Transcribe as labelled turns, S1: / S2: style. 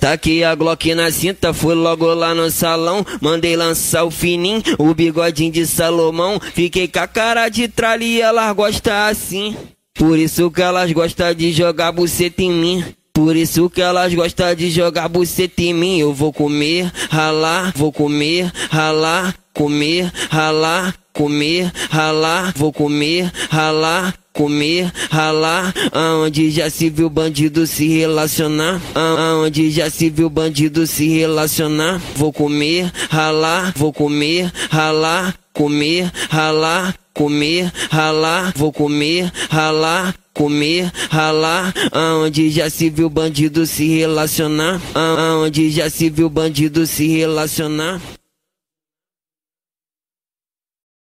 S1: Taquei tá a Glock na cinta, fui logo lá no salão. Mandei lançar o fininho, o bigodinho de Salomão. Fiquei com a cara de tralha e elas gostam assim. Por isso que elas gostam de jogar buceta em mim. Por isso que elas gostam de jogar buceta em mim. Eu vou comer, ralar, vou comer, ralar, comer, ralar, comer, ralar, vou comer, ralar, comer, ralar, aonde já se viu bandido se relacionar, aonde já se viu bandido se relacionar. Vou comer, ralar, vou comer, ralar, comer, ralar, comer, ralar, vou comer, ralar. Comer, ralar, aonde já se viu bandido se relacionar, aonde já se viu bandido se relacionar.